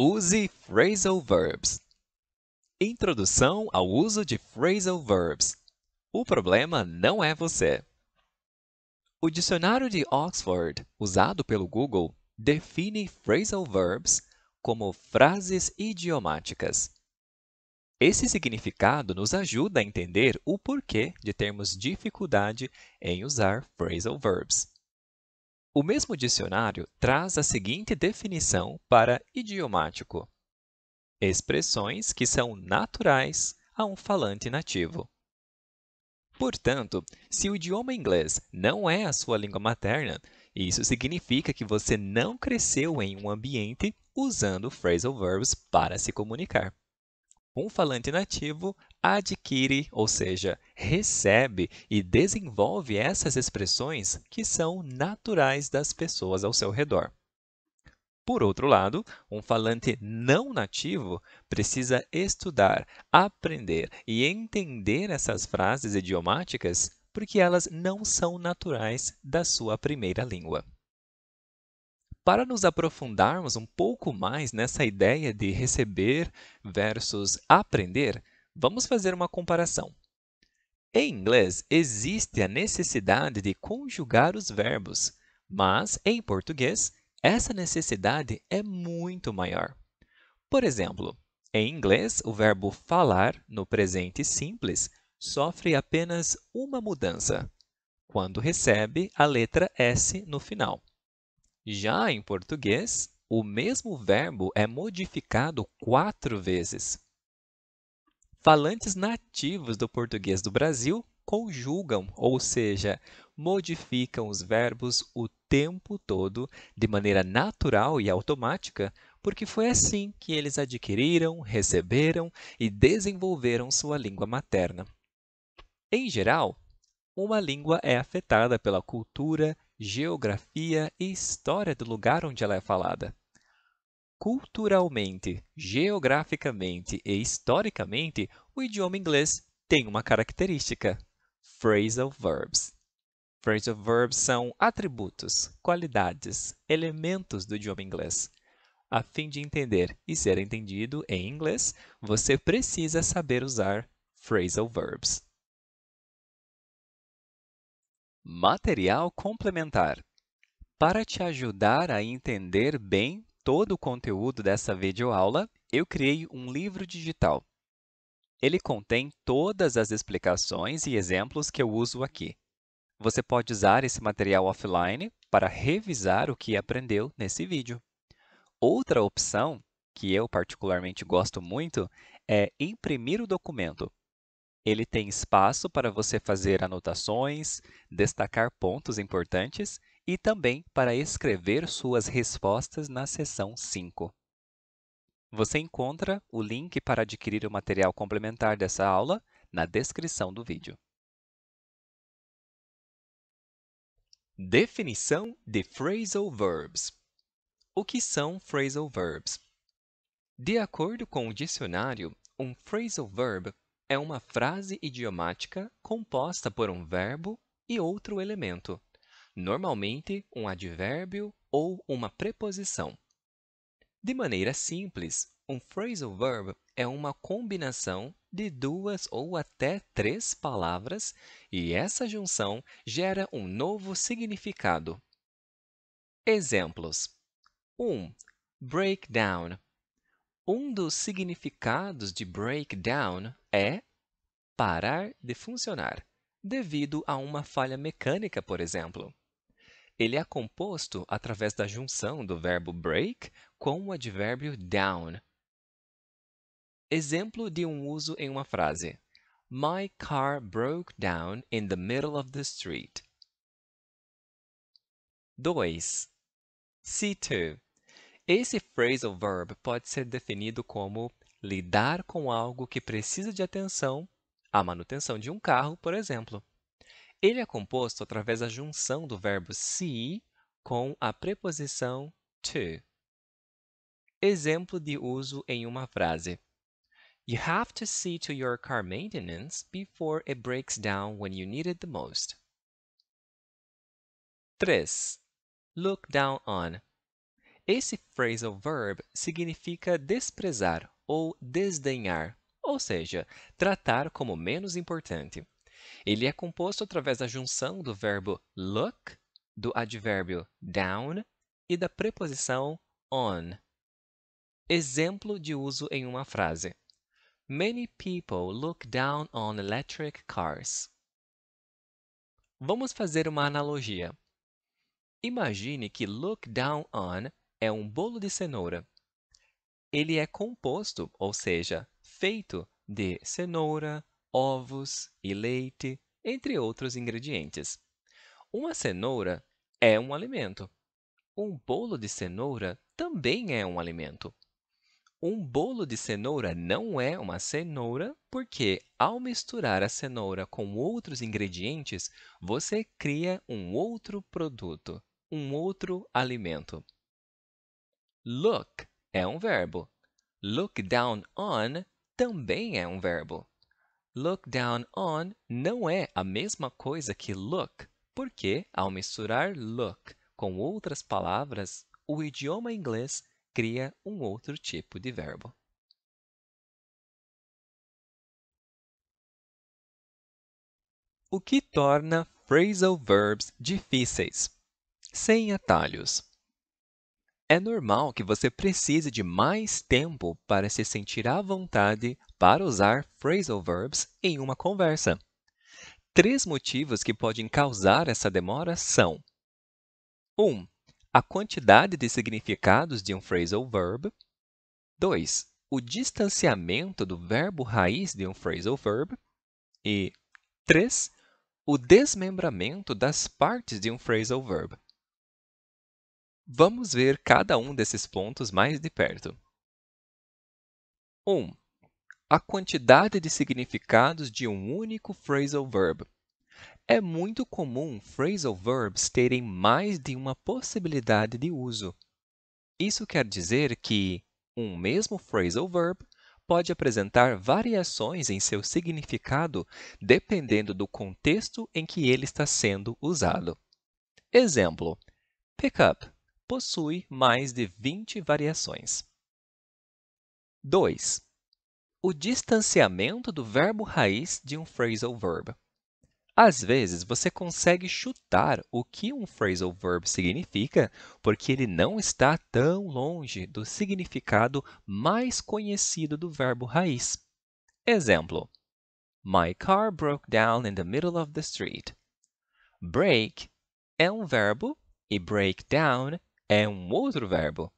Use phrasal verbs. Introdução ao uso de phrasal verbs. O problema não é você. O dicionário de Oxford, usado pelo Google, define phrasal verbs como frases idiomáticas. Esse significado nos ajuda a entender o porquê de termos dificuldade em usar phrasal verbs. O mesmo dicionário traz a seguinte definição para idiomático: expressões que são naturais a um falante nativo. Portanto, se o idioma inglês não é a sua língua materna, isso significa que você não cresceu em um ambiente usando phrasal verbs para se comunicar. Um falante nativo adquire, ou seja, recebe e desenvolve essas expressões que são naturais das pessoas ao seu redor. Por outro lado, um falante não nativo precisa estudar, aprender e entender essas frases idiomáticas porque elas não são naturais da sua primeira língua. Para nos aprofundarmos um pouco mais nessa ideia de receber versus aprender, Vamos fazer uma comparação. Em inglês, existe a necessidade de conjugar os verbos, mas, em português, essa necessidade é muito maior. Por exemplo, em inglês, o verbo falar, no presente simples, sofre apenas uma mudança, quando recebe a letra S no final. Já em português, o mesmo verbo é modificado quatro vezes. Falantes nativos do português do Brasil conjugam, ou seja, modificam os verbos o tempo todo de maneira natural e automática, porque foi assim que eles adquiriram, receberam e desenvolveram sua língua materna. Em geral, uma língua é afetada pela cultura, geografia e história do lugar onde ela é falada. Culturalmente, geograficamente e historicamente, o idioma inglês tem uma característica: phrasal verbs. Phrasal verbs são atributos, qualidades, elementos do idioma inglês. A fim de entender e ser entendido em inglês, você precisa saber usar phrasal verbs. Material complementar. Para te ajudar a entender bem todo o conteúdo dessa videoaula, eu criei um livro digital. Ele contém todas as explicações e exemplos que eu uso aqui. Você pode usar esse material offline para revisar o que aprendeu nesse vídeo. Outra opção, que eu particularmente gosto muito, é imprimir o documento. Ele tem espaço para você fazer anotações, destacar pontos importantes e também para escrever suas respostas na seção 5. Você encontra o link para adquirir o material complementar dessa aula na descrição do vídeo. Definição de phrasal verbs. O que são phrasal verbs? De acordo com o dicionário, um phrasal verb é uma frase idiomática composta por um verbo e outro elemento normalmente um advérbio ou uma preposição. De maneira simples, um phrasal verb é uma combinação de duas ou até três palavras e essa junção gera um novo significado. Exemplos: 1. Um, breakdown. Um dos significados de breakdown é parar de funcionar, devido a uma falha mecânica, por exemplo ele é composto através da junção do verbo break com o advérbio down. Exemplo de um uso em uma frase. My car broke down in the middle of the street. 2. See to. Esse phrasal verb pode ser definido como lidar com algo que precisa de atenção, a manutenção de um carro, por exemplo. Ele é composto através da junção do verbo see com a preposição to. Exemplo de uso em uma frase. You have to see to your car maintenance before it breaks down when you need it the most. 3. Look down on. Esse phrasal verb significa desprezar ou desdenhar, ou seja, tratar como menos importante. Ele é composto através da junção do verbo look, do advérbio down e da preposição on. Exemplo de uso em uma frase. Many people look down on electric cars. Vamos fazer uma analogia. Imagine que look down on é um bolo de cenoura. Ele é composto, ou seja, feito de cenoura, ovos e leite, entre outros ingredientes. Uma cenoura é um alimento. Um bolo de cenoura também é um alimento. Um bolo de cenoura não é uma cenoura porque, ao misturar a cenoura com outros ingredientes, você cria um outro produto, um outro alimento. Look é um verbo. Look down on também é um verbo. Look down on não é a mesma coisa que look, porque, ao misturar look com outras palavras, o idioma inglês cria um outro tipo de verbo. O que torna phrasal verbs difíceis? Sem atalhos. É normal que você precise de mais tempo para se sentir à vontade para usar phrasal verbs em uma conversa. Três motivos que podem causar essa demora são: 1. Um, a quantidade de significados de um phrasal verb. 2. O distanciamento do verbo raiz de um phrasal verb. E 3. O desmembramento das partes de um phrasal verb. Vamos ver cada um desses pontos mais de perto. 1. Um, a quantidade de significados de um único phrasal verb. É muito comum phrasal verbs terem mais de uma possibilidade de uso. Isso quer dizer que um mesmo phrasal verb pode apresentar variações em seu significado dependendo do contexto em que ele está sendo usado. Exemplo: pick up possui mais de 20 variações. 2. O distanciamento do verbo raiz de um phrasal verb. Às vezes, você consegue chutar o que um phrasal verb significa porque ele não está tão longe do significado mais conhecido do verbo raiz. Exemplo: My car broke down in the middle of the street. Break é um verbo e break down é um outro verbo.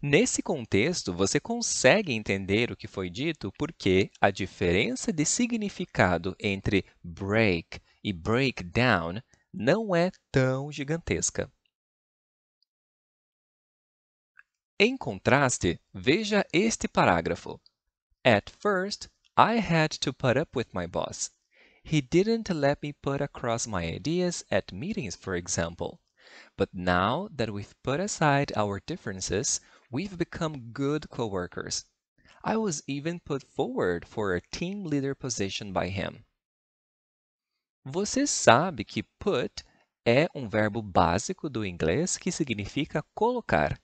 Nesse contexto, você consegue entender o que foi dito porque a diferença de significado entre break e breakdown não é tão gigantesca. Em contraste, veja este parágrafo. At first, I had to put up with my boss. He didn't let me put across my ideas at meetings, for example. But now that we've put aside our differences, we've become good co-workers. I was even put forward for a team leader position by him. Você sabe que put é um verbo básico do inglês que significa colocar.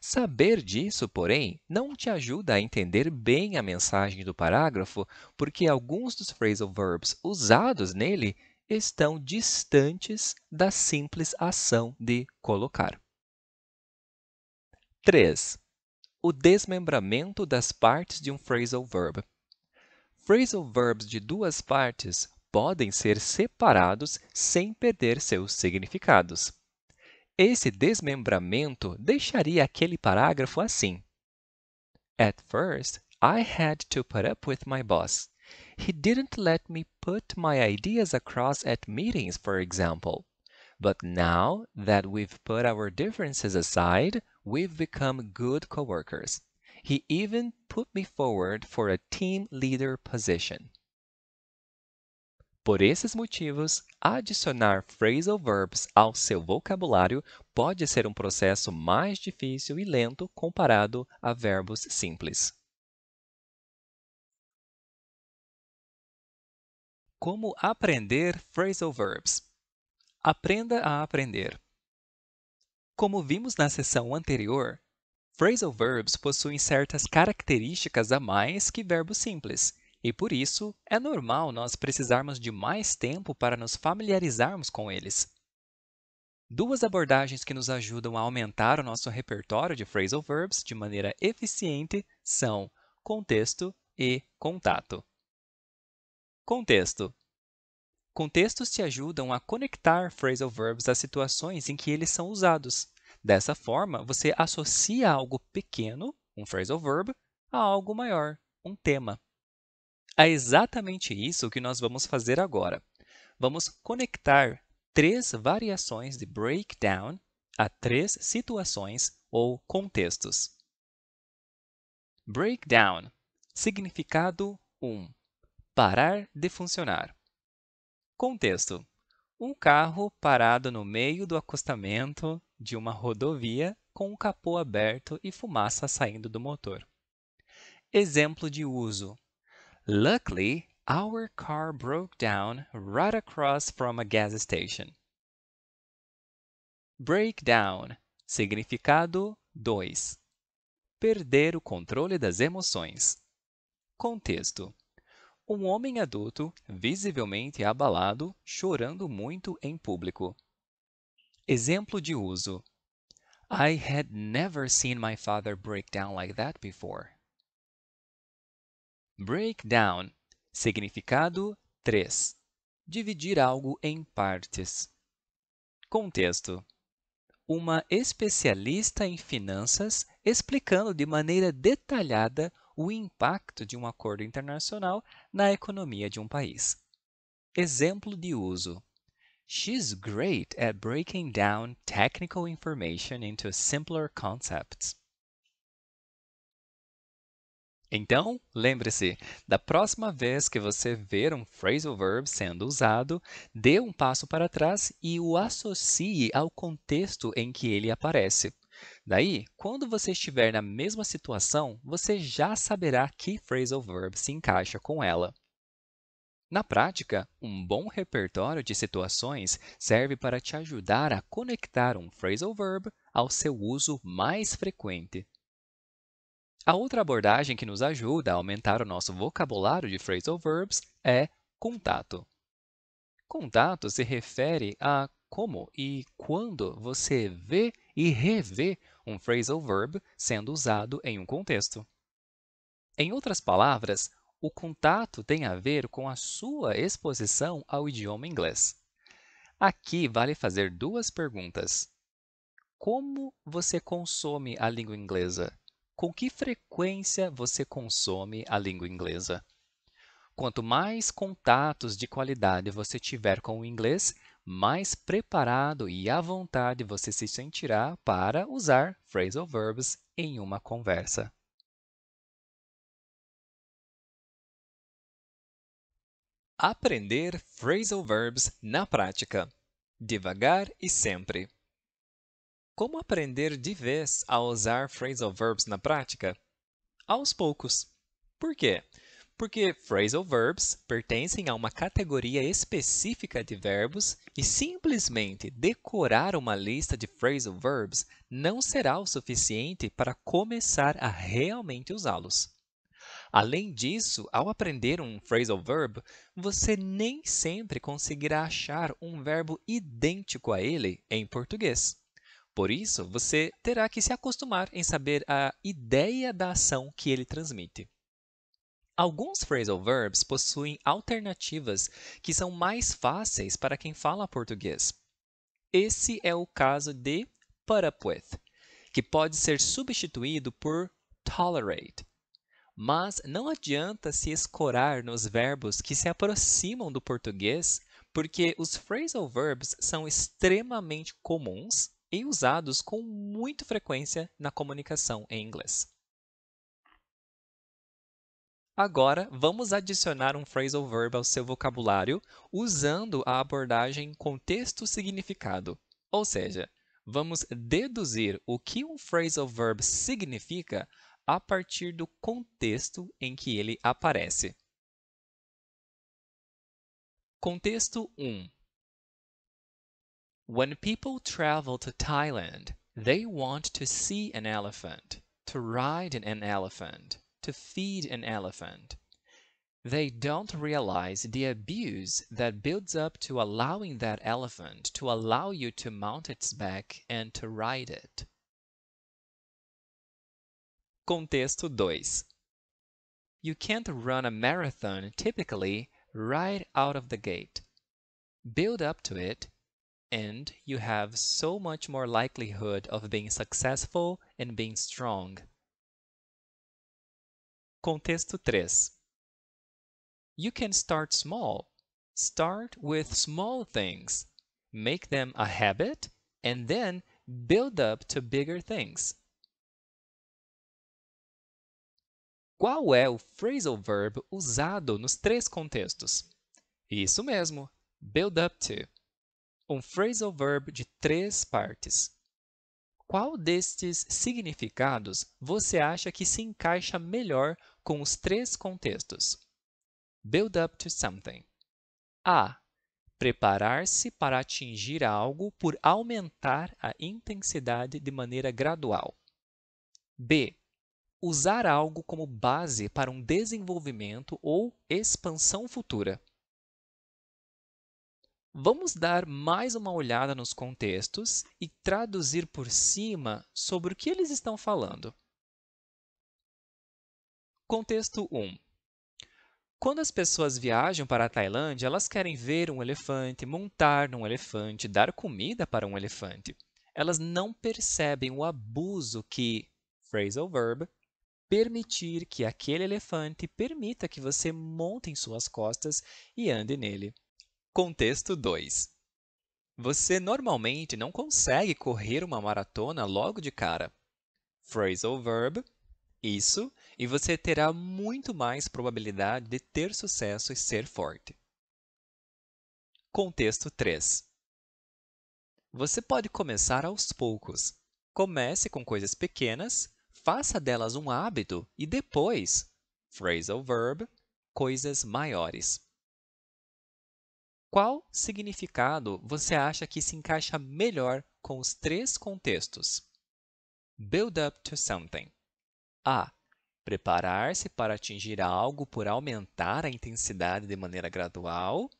Saber disso, porém, não te ajuda a entender bem a mensagem do parágrafo, porque alguns dos phrasal verbs usados nele estão distantes da simples ação de colocar. 3. O desmembramento das partes de um phrasal verb. Phrasal verbs de duas partes podem ser separados sem perder seus significados. Esse desmembramento deixaria aquele parágrafo assim. At first, I had to put up with my boss. He didn't let me put my ideas across at meetings, for example. But now that we've put our differences aside, we've become good coworkers. He even put me forward for a team leader position. Por esses motivos, adicionar phrasal verbs ao seu vocabulário pode ser um processo mais difícil e lento comparado a verbos simples. Como aprender phrasal verbs. Aprenda a aprender. Como vimos na sessão anterior, phrasal verbs possuem certas características a mais que verbos simples, e por isso é normal nós precisarmos de mais tempo para nos familiarizarmos com eles. Duas abordagens que nos ajudam a aumentar o nosso repertório de phrasal verbs de maneira eficiente são contexto e contato. Contexto. Contextos te ajudam a conectar phrasal verbs às situações em que eles são usados. Dessa forma, você associa algo pequeno, um phrasal verb, a algo maior, um tema. É exatamente isso que nós vamos fazer agora. Vamos conectar três variações de breakdown a três situações ou contextos. Breakdown. Significado 1. Um parar de funcionar. Contexto: um carro parado no meio do acostamento de uma rodovia com o capô aberto e fumaça saindo do motor. Exemplo de uso: Luckily, our car broke down right across from a gas station. Breakdown significado 2 perder o controle das emoções. Contexto: um homem adulto, visivelmente abalado, chorando muito em público. Exemplo de uso: I had never seen my father break down like that before. Break down. Significado 3. Dividir algo em partes. Contexto. Uma especialista em finanças explicando de maneira detalhada o impacto de um acordo internacional na economia de um país. Exemplo de uso: She's great at breaking down technical information into simpler concepts. Então, lembre-se, da próxima vez que você ver um phrasal verb sendo usado, dê um passo para trás e o associe ao contexto em que ele aparece. Daí, quando você estiver na mesma situação, você já saberá que phrasal verb se encaixa com ela. Na prática, um bom repertório de situações serve para te ajudar a conectar um phrasal verb ao seu uso mais frequente. A outra abordagem que nos ajuda a aumentar o nosso vocabulário de phrasal verbs é contato. Contato se refere a como e quando você vê e rever um phrasal verb sendo usado em um contexto. Em outras palavras, o contato tem a ver com a sua exposição ao idioma inglês. Aqui vale fazer duas perguntas. Como você consome a língua inglesa? Com que frequência você consome a língua inglesa? Quanto mais contatos de qualidade você tiver com o inglês, mais preparado e à vontade você se sentirá para usar phrasal verbs em uma conversa. Aprender phrasal verbs na prática, devagar e sempre. Como aprender de vez a usar phrasal verbs na prática? Aos poucos. Por quê? porque phrasal verbs pertencem a uma categoria específica de verbos e simplesmente decorar uma lista de phrasal verbs não será o suficiente para começar a realmente usá-los. Além disso, ao aprender um phrasal verb, você nem sempre conseguirá achar um verbo idêntico a ele em português. Por isso, você terá que se acostumar em saber a ideia da ação que ele transmite. Alguns phrasal verbs possuem alternativas que são mais fáceis para quem fala português. Esse é o caso de put up with, que pode ser substituído por tolerate. Mas não adianta se escorar nos verbos que se aproximam do português, porque os phrasal verbs são extremamente comuns e usados com muita frequência na comunicação em inglês. Agora, vamos adicionar um phrasal verb ao seu vocabulário usando a abordagem contexto-significado, ou seja, vamos deduzir o que um phrasal verb significa a partir do contexto em que ele aparece. Contexto 1 When people travel to Thailand, they want to see an elephant, to ride an elephant. to feed an elephant. They don't realize the abuse that builds up to allowing that elephant to allow you to mount its back and to ride it. Contexto 2 You can't run a marathon typically right out of the gate. Build up to it and you have so much more likelihood of being successful and being strong Contexto 3. You can start small. Start with small things. Make them a habit and then build up to bigger things. Qual é o phrasal verb usado nos três contextos? Isso mesmo, build up to. Um phrasal verb de três partes. Qual destes significados você acha que se encaixa melhor com os três contextos? Build up to something. A. Preparar-se para atingir algo por aumentar a intensidade de maneira gradual. B. Usar algo como base para um desenvolvimento ou expansão futura. Vamos dar mais uma olhada nos contextos e traduzir por cima sobre o que eles estão falando. Contexto 1. Quando as pessoas viajam para a Tailândia, elas querem ver um elefante, montar num elefante, dar comida para um elefante. Elas não percebem o abuso que, phrasal verb, permitir que aquele elefante permita que você monte em suas costas e ande nele. Contexto 2. Você normalmente não consegue correr uma maratona logo de cara. Phrasal verb, isso, e você terá muito mais probabilidade de ter sucesso e ser forte. Contexto 3. Você pode começar aos poucos. Comece com coisas pequenas, faça delas um hábito e depois, phrasal verb, coisas maiores. Qual significado você acha que se encaixa melhor com os três contextos? Build up to something. A. Preparar-se para atingir algo por aumentar a intensidade de maneira gradual.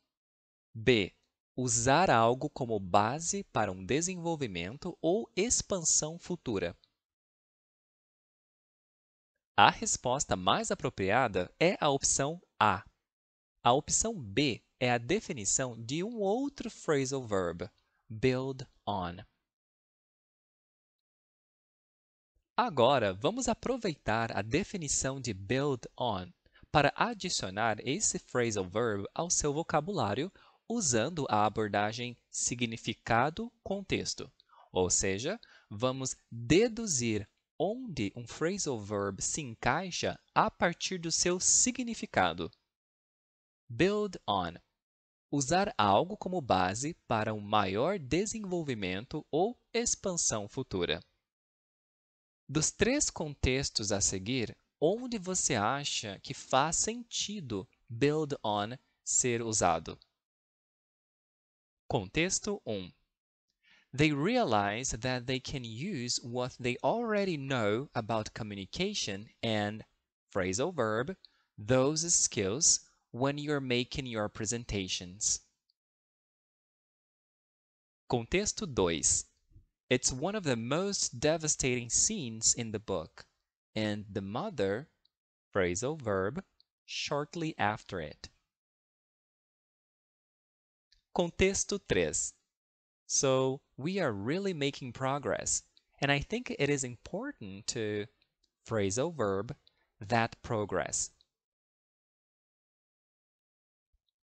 B. Usar algo como base para um desenvolvimento ou expansão futura. A resposta mais apropriada é a opção A. A opção B é a definição de um outro phrasal verb, build on. Agora, vamos aproveitar a definição de build on para adicionar esse phrasal verb ao seu vocabulário usando a abordagem significado-contexto, ou seja, vamos deduzir onde um phrasal verb se encaixa a partir do seu significado. Build on usar algo como base para um maior desenvolvimento ou expansão futura. Dos três contextos a seguir, onde você acha que faz sentido build on ser usado? Contexto 1. They realize that they can use what they already know about communication and phrasal verb, those skills when you're making your presentations. Contexto 2. It's one of the most devastating scenes in the book, and the mother, phrasal verb, shortly after it. Contexto 3. So we are really making progress, and I think it is important to phrasal verb that progress.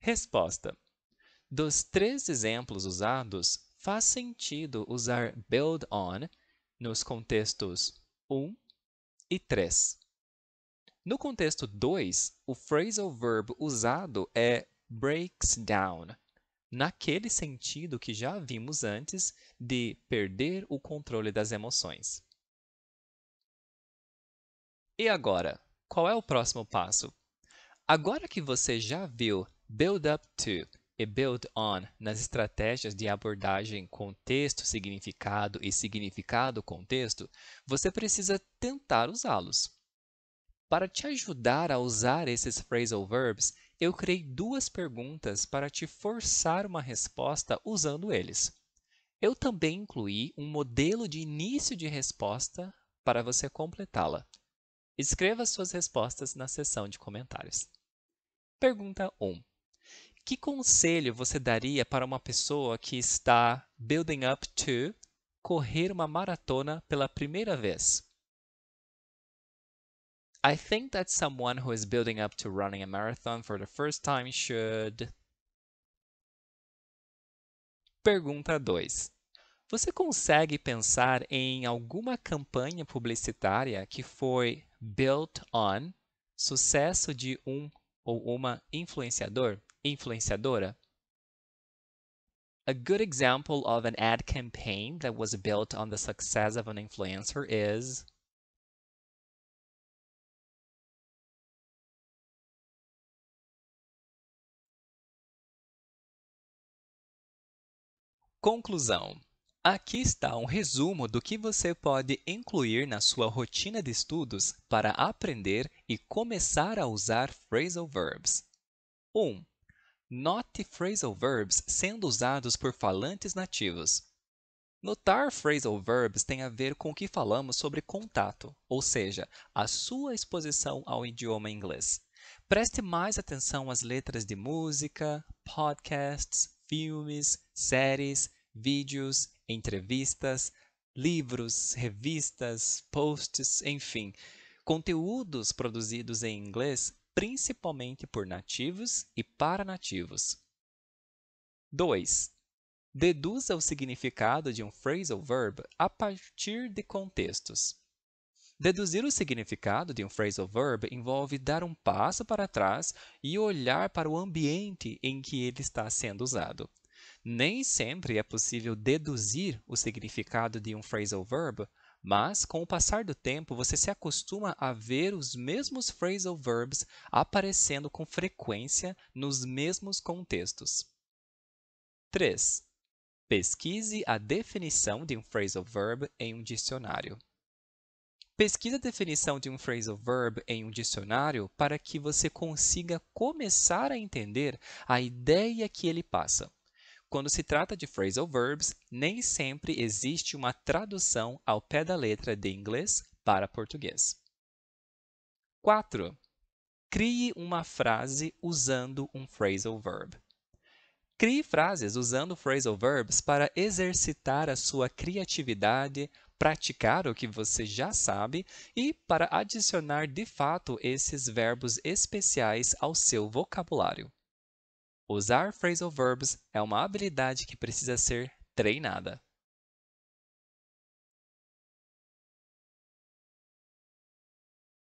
Resposta. Dos três exemplos usados, faz sentido usar build on nos contextos 1 e 3. No contexto 2, o phrasal verb usado é breaks down, naquele sentido que já vimos antes de perder o controle das emoções. E agora, qual é o próximo passo? Agora que você já viu Build up to e build on nas estratégias de abordagem contexto, significado e significado contexto, você precisa tentar usá-los. Para te ajudar a usar esses phrasal verbs, eu criei duas perguntas para te forçar uma resposta usando eles. Eu também incluí um modelo de início de resposta para você completá-la. Escreva suas respostas na seção de comentários. Pergunta 1. Que conselho você daria para uma pessoa que está building up to correr uma maratona pela primeira vez? I think that someone who is building up to running a marathon for the first time should. Pergunta 2. Você consegue pensar em alguma campanha publicitária que foi built on sucesso de um ou uma influenciador? influenciadora. A good example of an ad campaign that was built on the success of an influencer is Conclusão. Aqui está um resumo do que você pode incluir na sua rotina de estudos para aprender e começar a usar phrasal verbs. 1. Um, Note phrasal verbs sendo usados por falantes nativos. Notar phrasal verbs tem a ver com o que falamos sobre contato, ou seja, a sua exposição ao idioma inglês. Preste mais atenção às letras de música, podcasts, filmes, séries, vídeos, entrevistas, livros, revistas, posts, enfim, conteúdos produzidos em inglês principalmente por nativos e paranativos. 2. Deduza o significado de um phrasal verb a partir de contextos. Deduzir o significado de um phrasal verb envolve dar um passo para trás e olhar para o ambiente em que ele está sendo usado. Nem sempre é possível deduzir o significado de um phrasal verb mas, com o passar do tempo, você se acostuma a ver os mesmos phrasal verbs aparecendo com frequência nos mesmos contextos. 3. Pesquise a definição de um phrasal verb em um dicionário. Pesquise a definição de um phrasal verb em um dicionário para que você consiga começar a entender a ideia que ele passa. Quando se trata de phrasal verbs, nem sempre existe uma tradução ao pé da letra de inglês para português. 4. Crie uma frase usando um phrasal verb. Crie frases usando phrasal verbs para exercitar a sua criatividade, praticar o que você já sabe e para adicionar de fato esses verbos especiais ao seu vocabulário. Usar phrasal verbs é uma habilidade que precisa ser treinada.